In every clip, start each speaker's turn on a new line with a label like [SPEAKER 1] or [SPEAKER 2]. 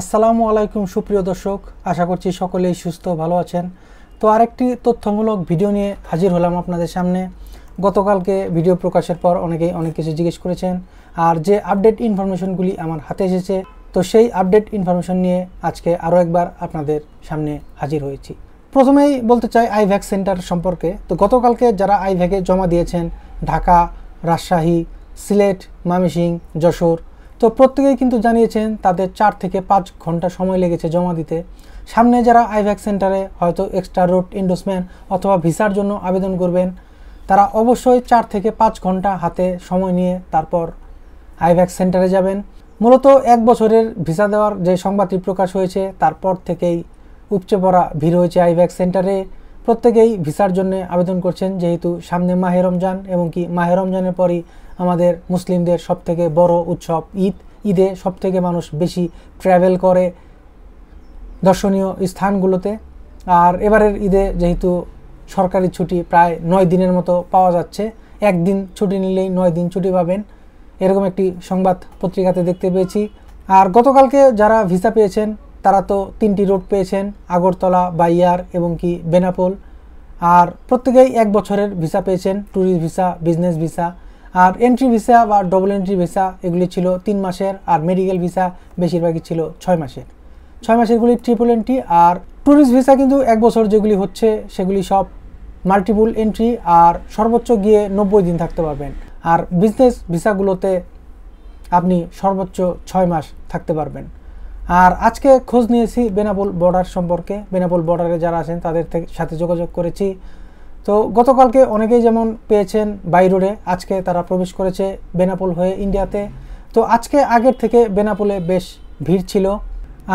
[SPEAKER 1] আসসালামু আলাইকুম সুপ্রিয় দর্শক আশা করছি সকলেই সুস্থ ভালো আছেন তো আরেকটি তথ্যমূলক ভিডিও নিয়ে হাজির হলাম আপনাদের সামনে গতকালকে ভিডিও প্রকাশের পর অনেকেই অনেক কিছু জিজ্ঞেস করেছেন আর যে আপডেট ইনফরমেশনগুলি আমার হাতে এসেছে তো সেই আপডেট ইনফরমেশন নিয়ে আজকে আরও একবার আপনাদের সামনে হাজির হয়েছি প্রথমেই বলতে চাই আইভ্যাক সেন্টার সম্পর্কে তো গতকালকে যারা আইভ্যাকে জমা দিয়েছেন ঢাকা রাজশাহী সিলেট মামিসিং যশোর তো প্রত্যেকেই কিন্তু জানিয়েছেন তাদের চার থেকে পাঁচ ঘন্টা সময় লেগেছে জমা দিতে সামনে যারা আইভ্যাক সেন্টারে হয়তো এক্সট্রা রুট ইন্ডোসমেন্ট অথবা ভিসার জন্য আবেদন করবেন তারা অবশ্যই চার থেকে পাঁচ ঘন্টা হাতে সময় নিয়ে তারপর আইভ্যাক সেন্টারে যাবেন মূলত এক বছরের ভিসা দেওয়ার যে সংবাদটি প্রকাশ হয়েছে তারপর থেকেই উপচে পড়া ভিড় হয়েছে আইভ্যাক সেন্টারে প্রত্যেকেই ভিসার জন্য আবেদন করছেন যেহেতু সামনে মাহে রমজান এবং কি মাহে রমজানের পরই আমাদের মুসলিমদের সবথেকে বড় উৎসব ঈদ ঈদে সবথেকে মানুষ বেশি ট্র্যাভেল করে দর্শনীয় স্থানগুলোতে আর এবারের ঈদে যেহেতু সরকারি ছুটি প্রায় নয় দিনের মতো পাওয়া যাচ্ছে একদিন ছুটি নিলেই নয় দিন ছুটি পাবেন এরকম একটি সংবাদ পত্রিকাতে দেখতে পেয়েছি আর গতকালকে যারা ভিসা পেয়েছেন তারা তো তিনটি রোড পেয়েছেন আগরতলা বাইয়ার এবং কি বেনাপোল আর প্রত্যেকেই এক বছরের ভিসা পেয়েছেন ট্যুরিস্ট ভিসা বিজনেস ভিসা আর এন্ট্রি ভিসা বা ডবল এন্ট্রি ভিসা এগুলি ছিল তিন মাসের আর মেডিকেল ভিসা বেশিরভাগই ছিল ছয় মাসের ছয় মাসেরগুলি ট্রিপল এন্ট্রি আর ট্যুরিস্ট ভিসা কিন্তু এক বছর যেগুলি হচ্ছে সেগুলি সব মাল্টিপুল এন্ট্রি আর সর্বোচ্চ গিয়ে নব্বই দিন থাকতে পারবেন আর বিজনেস ভিসাগুলোতে আপনি সর্বোচ্চ ছয় মাস থাকতে পারবেন আর আজকে খোঁজ নিয়েছি বেনাপোল বর্ডার সম্পর্কে বেনাপোল বর্ডারে যারা আছেন তাদের সাথে যোগাযোগ করেছি তো গতকালকে অনেকেই যেমন পেয়েছেন বাইরোডে আজকে তারা প্রবেশ করেছে বেনাপোল হয়ে ইন্ডিয়াতে তো আজকে আগের থেকে বেনাপোলে বেশ ভিড় ছিল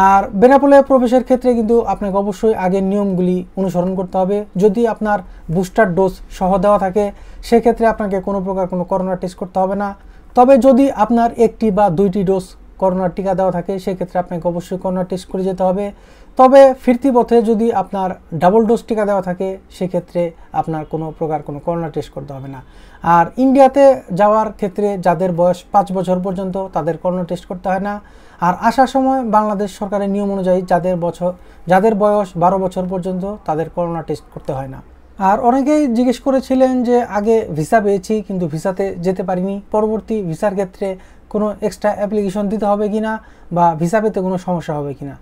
[SPEAKER 1] আর বেনাপোলে প্রবেশের ক্ষেত্রে কিন্তু আপনাকে অবশ্যই আগের নিয়মগুলি অনুসরণ করতে হবে যদি আপনার বুস্টার ডোজ সহ দেওয়া থাকে সেক্ষেত্রে আপনাকে কোনো প্রকার কোনো করোনা টেস্ট করতে হবে না তবে যদি আপনার একটি বা দুইটি ডোজ করোনার টিকা দেওয়া থাকে সেক্ষেত্রে আপনাকে অবশ্যই করোনা টেস্ট করে যেতে হবে তবে ফিরতি পথে যদি আপনার ডাবল ডোজ টিকা দেওয়া থাকে সেক্ষেত্রে আপনার কোনো প্রকার কোনো করোনা টেস্ট করতে হবে না আর ইন্ডিয়াতে যাওয়ার ক্ষেত্রে যাদের বয়স পাঁচ বছর পর্যন্ত তাদের করোনা টেস্ট করতে হয় না আর আসার সময় বাংলাদেশ সরকারের নিয়ম অনুযায়ী যাদের বছর যাদের বয়স বারো বছর পর্যন্ত তাদের করোনা টেস্ট করতে হয় না আর অনেকেই জিজ্ঞেস করেছিলেন যে আগে ভিসা পেয়েছি কিন্তু ভিসাতে যেতে পারিনি পরবর্তী ভিসার ক্ষেত্রে কোনো এক্সট্রা অ্যাপ্লিকেশন দিতে হবে কি না বা ভিসা পেতে কোনো সমস্যা হবে কি না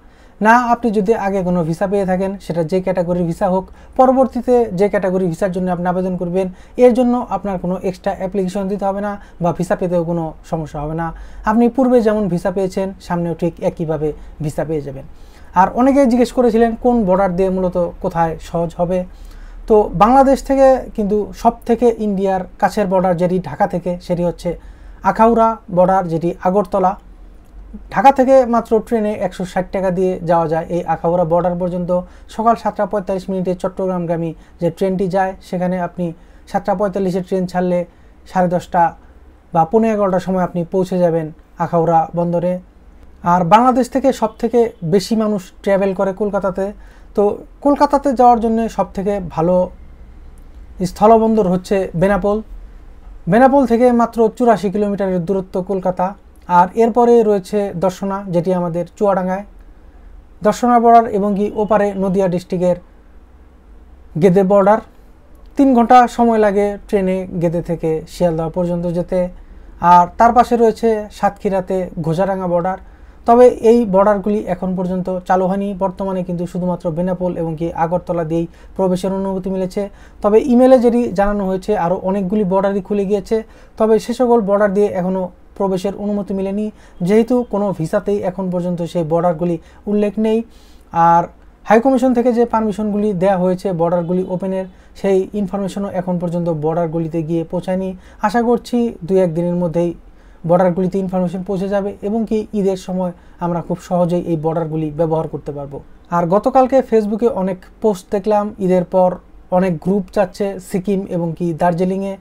[SPEAKER 1] না আপনি যদি আগে কোনো ভিসা পেয়ে থাকেন সেটা যে ক্যাটাগরির ভিসা হোক পরবর্তীতে যে ক্যাটাগরি ভিসার জন্য আপনি আবেদন করবেন এর জন্য আপনার কোনো এক্সট্রা অ্যাপ্লিকেশন দিতে হবে না বা ভিসা পেতেও কোনো সমস্যা হবে না আপনি পূর্বে যেমন ভিসা পেয়েছেন সামনেও ঠিক একইভাবে ভিসা পেয়ে যাবেন আর অনেকেই জিজ্ঞেস করেছিলেন কোন বর্ডার দিয়ে মূলত কোথায় সহজ হবে তো বাংলাদেশ থেকে কিন্তু সব থেকে ইন্ডিয়ার কাছের বর্ডার যেটি ঢাকা থেকে সেটি হচ্ছে আখাউড়া বর্ডার যেটি আগরতলা ঢাকা থেকে মাত্র ট্রেনে একশো ষাট টাকা দিয়ে যাওয়া যায় এই আখাউড়া বর্ডার পর্যন্ত সকাল সাতটা পঁয়তাল্লিশ মিনিটে চট্টগ্রামগামী যে ট্রেনটি যায় সেখানে আপনি সাতটা পঁয়তাল্লিশে ট্রেন ছাড়লে সাড়ে দশটা বা পনেরো এগারোটার সময় আপনি পৌঁছে যাবেন আখাউড়া বন্দরে আর বাংলাদেশ থেকে সব থেকে বেশি মানুষ ট্রাভেল করে কলকাতাতে তো কলকাতাতে যাওয়ার জন্য সবথেকে ভালো স্থলবন্দর হচ্ছে বেনাপোল বেনাপোল থেকে মাত্র চুরাশি কিলোমিটারের দূরত্ব কলকাতা আর এরপরে রয়েছে দর্শনা যেটি আমাদের চুয়াডাঙ্গায় দর্শনা বর্ডার এবং কি ওপারে নদিয়া ডিস্ট্রিক্টের গেদে বর্ডার তিন ঘন্টা সময় লাগে ট্রেনে গেদে থেকে শিয়ালদহ পর্যন্ত যেতে আর তার পাশে রয়েছে সাতক্ষীরাতে ঘোজারাঙ্গা বর্ডার তবে এই বর্ডারগুলি এখন পর্যন্ত চালু হয়নি বর্তমানে কিন্তু শুধুমাত্র বেনাপোল এবং কি আগরতলা দিয়েই প্রবেশের অনুমতি মিলেছে তবে ইমেলে যেটি জানানো হয়েছে আরও অনেকগুলি বর্ডারই খুলে গিয়েছে তবে সে সকল বর্ডার দিয়ে এখনও প্রবেশের অনুমতি মেলেনি যেহেতু কোনো ভিসাতেই এখন পর্যন্ত সেই বর্ডারগুলি উল্লেখ নেই আর হাইকমিশন থেকে যে পারমিশনগুলি দেয়া হয়েছে বর্ডারগুলি ওপেনের সেই ইনফরমেশনও এখন পর্যন্ত বর্ডারগুলিতে গিয়ে পৌঁছায়নি আশা করছি দুই এক দিনের মধ্যেই বর্ডারগুলিতে ইনফরমেশন পৌঁছে যাবে এবং কি ঈদের সময় আমরা খুব সহজেই এই বর্ডারগুলি ব্যবহার করতে পারবো আর গতকালকে ফেসবুকে অনেক পোস্ট দেখলাম ঈদের পর অনেক গ্রুপ যাচ্ছে সিকিম এবং কি দার্জিলিংয়ে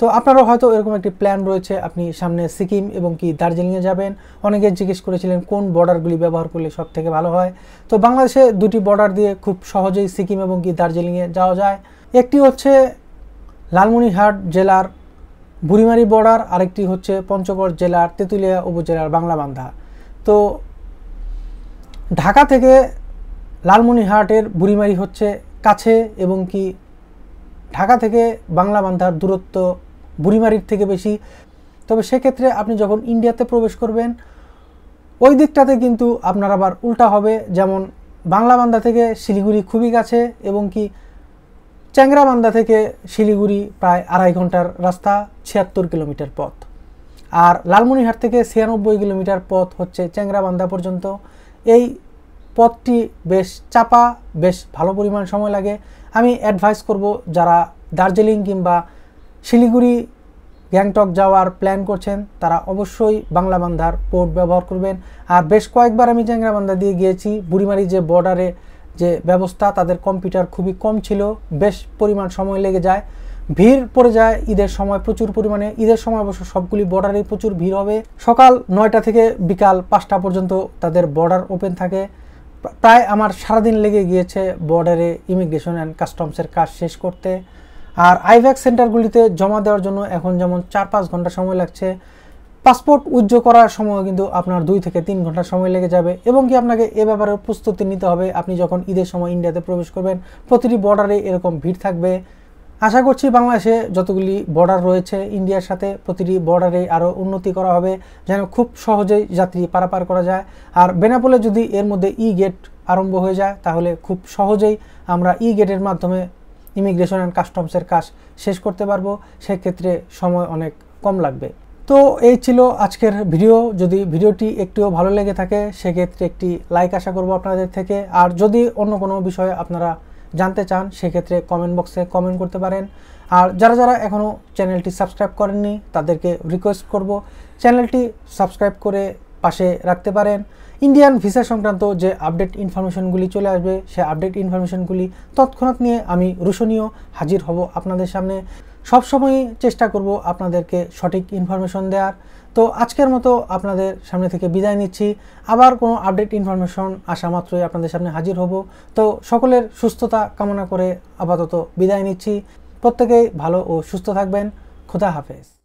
[SPEAKER 1] তো আপনারও হয়তো এরকম একটি প্ল্যান রয়েছে আপনি সামনে সিকিম এবং কি দার্জিলিংয়ে যাবেন অনেকে জিজ্ঞেস করেছিলেন কোন বর্ডারগুলি ব্যবহার করলে সব থেকে ভালো হয় তো বাংলাদেশে দুটি বর্ডার দিয়ে খুব সহজেই সিকিম এবং কি দার্জিলিংয়ে যাওয়া যায় একটি হচ্ছে লালমনিহাট জেলার বুড়িমারি বর্ডার আরেকটি হচ্ছে পঞ্চগড় জেলার তেঁতুলিয়া উপজেলার বাংলাবান্ধা তো ঢাকা থেকে লালমনিহাটের বুড়িমারি হচ্ছে কাছে এবং কি ঢাকা থেকে বাংলাবান্ধার দূরত্ব বুড়িমারির থেকে বেশি তবে সেক্ষেত্রে আপনি যখন ইন্ডিয়াতে প্রবেশ করবেন ওই দিকটাতে কিন্তু আপনার আবার উল্টা হবে যেমন বাংলাবান্ধা থেকে শিলিগুড়ি খুবই কাছে এবং কি চ্যাংরাবান্ধা থেকে শিলিগুড়ি প্রায় আড়াই ঘন্টার রাস্তা ছিয়াত্তর কিলোমিটার পথ আর লালমনিহাট থেকে ছিয়ানব্বই কিলোমিটার পথ হচ্ছে চ্যাংরাবান্ধা পর্যন্ত এই পথটি বেশ চাপা বেশ ভালো পরিমাণ সময় লাগে আমি অ্যাডভাইস করব যারা দার্জিলিং কিংবা শিলিগুড়ি গ্যাংটক যাওয়ার প্ল্যান করছেন তারা অবশ্যই বাংলাবান্ধার পোর্ট ব্যবহার করবেন আর বেশ কয়েকবার আমি চ্যাংরাবান্ধা দিয়ে গিয়েছি বুড়িমারি যে বর্ডারে যে ব্যবস্থা তাদের কম্পিউটার খুবই কম ছিল বেশ পরিমাণ সময় লেগে যায় ভিড় পড়ে যায় ঈদের সময় প্রচুর পরিমাণে ঈদের সময় অবশ্য সবগুলি বর্ডারে প্রচুর ভিড় হবে সকাল নয়টা থেকে বিকাল পাঁচটা পর্যন্ত তাদের বর্ডার ওপেন থাকে প্রায় আমার সারাদিন লেগে গিয়েছে বর্ডারে ইমিগ্রেশন অ্যান্ড কাস্টমসের কাজ শেষ করতে আর আইভ্যাক সেন্টারগুলিতে জমা দেওয়ার জন্য এখন যেমন চার পাঁচ ঘন্টা সময় লাগছে পাসপোর্ট উজ্জ্ব করার সময় কিন্তু আপনার দুই থেকে তিন ঘন্টা সময় লেগে যাবে এবং কি আপনাকে এ ব্যাপারে প্রস্তুতি নিতে হবে আপনি যখন ঈদের সময় ইন্ডিয়াতে প্রবেশ করবেন প্রতিটি বর্ডারে এরকম ভিড় থাকবে আশা করছি বাংলাদেশে যতগুলি বর্ডার রয়েছে ইন্ডিয়ার সাথে প্রতিটি বর্ডারে আরও উন্নতি করা হবে যেন খুব সহজেই যাত্রী পারাপার করা যায় আর বেনাপোলে যদি এর মধ্যে ই গেট আরম্ভ হয়ে যায় তাহলে খুব সহজেই আমরা ই গেটের মাধ্যমে ইমিগ্রেশন অ্যান্ড কাস্টমসের কাজ শেষ করতে পারবো সেক্ষেত্রে সময় অনেক কম লাগবে তো এই ছিল আজকের ভিডিও যদি ভিডিওটি একটুও ভালো লেগে থাকে সেক্ষেত্রে একটি লাইক আশা করব আপনাদের থেকে আর যদি অন্য কোনো বিষয়ে আপনারা জানতে চান সেক্ষেত্রে কমেন্ট বক্সে কমেন্ট করতে পারেন আর যারা যারা এখনও চ্যানেলটি সাবস্ক্রাইব করেননি তাদেরকে রিকোয়েস্ট করব চ্যানেলটি সাবস্ক্রাইব করে পাশে রাখতে পারেন ইন্ডিয়ান ভিসা সংক্রান্ত যে আপডেট ইনফরমেশনগুলি চলে আসবে সে আপডেট ইনফরমেশনগুলি তৎক্ষণাৎ নিয়ে আমি রোশনীয় হাজির হব আপনাদের সামনে সবসময় চেষ্টা করব আপনাদেরকে সঠিক ইনফরমেশন দেওয়ার তো আজকের মতো আপনাদের সামনে থেকে বিদায় নিচ্ছি আবার কোনো আপডেট ইনফরমেশন আসা মাত্রই আপনাদের সামনে হাজির হব তো সকলের সুস্থতা কামনা করে আপাতত বিদায় নিচ্ছি প্রত্যেকেই ভালো ও সুস্থ থাকবেন খোদা হাফেজ